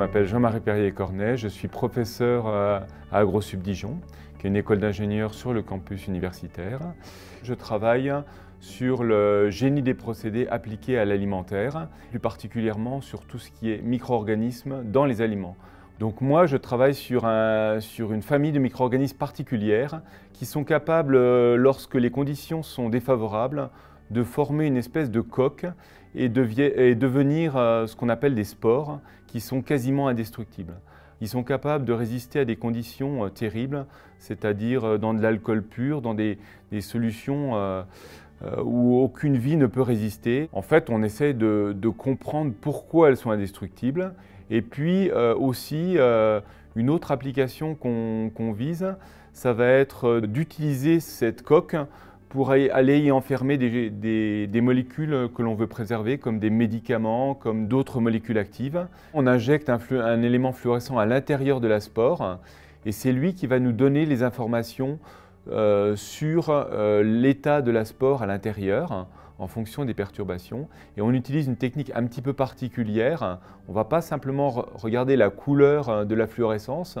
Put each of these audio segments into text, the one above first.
m'appelle Jean-Marie Perrier-Cornet, je suis professeur euh, à AgroSub Dijon, qui est une école d'ingénieurs sur le campus universitaire. Je travaille sur le génie des procédés appliqués à l'alimentaire, plus particulièrement sur tout ce qui est micro-organismes dans les aliments. Donc moi, je travaille sur, une famille de micro-organismes particulières qui sont capables, euh, lorsque les conditions sont défavorables, de former une espèce de coque et, et devenir euh, ce qu'on appelle des spores, qui sont quasiment indestructibles. Ils sont capables de résister à des conditions euh, terribles, c'est-à-dire euh, dans de l'alcool pur, dans des, solutions euh, où aucune vie ne peut résister. En fait, on essaie de, comprendre pourquoi elles sont indestructibles. Et puis aussi, une autre application qu'on vise, ça va être d'utiliser cette coque pour aller y enfermer des, molécules que l'on veut préserver, comme des médicaments, comme d'autres molécules actives. On injecte un, élément fluorescent à l'intérieur de la spore, et c'est lui qui va nous donner les informations euh, sur euh, l'état de la spore à l'intérieur en fonction des perturbations. Et on utilise une technique un petit peu particulière. On ne va pas simplement regarder la couleur euh, de la fluorescence,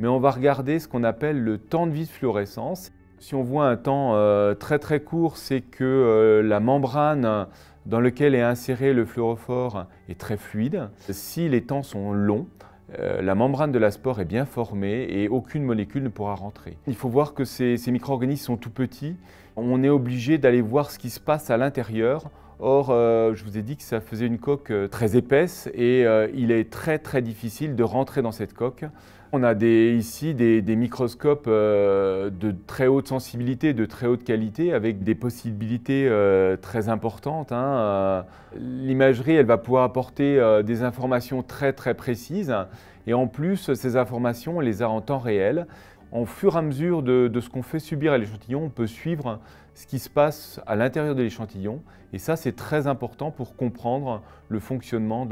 mais on va regarder ce qu'on appelle le temps de vie de fluorescence. Si on voit un temps euh, très très court, c'est que euh, la membrane dans laquelle est inséré le fluorophore est très fluide. Si les temps sont longs, euh, la membrane de la spore est bien formée et aucune molécule ne pourra rentrer. Il faut voir que ces micro-organismes sont tout petits. On est obligé d'aller voir ce qui se passe à l'intérieur Or, euh, je vous ai dit que ça faisait une coque euh, très épaisse et euh, il est très très difficile de rentrer dans cette coque. On a ici des, microscopes de très haute sensibilité, de très haute qualité, avec des possibilités très importantes. Hein, L'imagerie, elle va pouvoir apporter des informations très très précises et en plus, ces informations, on les a en temps réel. Au fur et à mesure de, ce qu'on fait subir à l'échantillon, on peut suivre ce qui se passe à l'intérieur de l'échantillon. Et ça, c'est très important pour comprendre le fonctionnement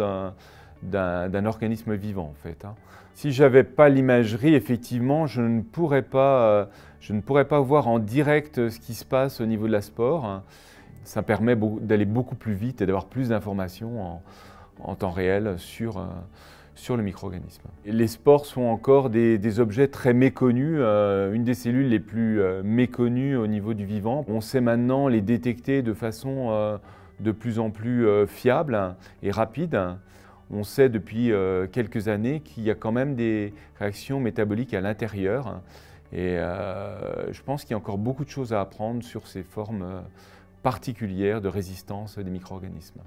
d'un organisme vivant en fait. Hein. Si je n'avais pas l'imagerie, effectivement, je ne, pourrais pas, euh, je ne pourrais pas voir en direct ce qui se passe au niveau de la sport. Hein. Ça permet d'aller beaucoup plus vite et d'avoir plus d'informations en, temps réel sur, euh, sur le micro-organisme. Les spores sont encore des, objets très méconnus, euh, une des cellules les plus euh, méconnues au niveau du vivant. On sait maintenant les détecter de façon euh, de plus en plus fiable et rapide. On sait depuis quelques années qu'il y a quand même des réactions métaboliques à l'intérieur. Et je pense qu'il y a encore beaucoup de choses à apprendre sur ces formes particulières de résistance des micro-organismes.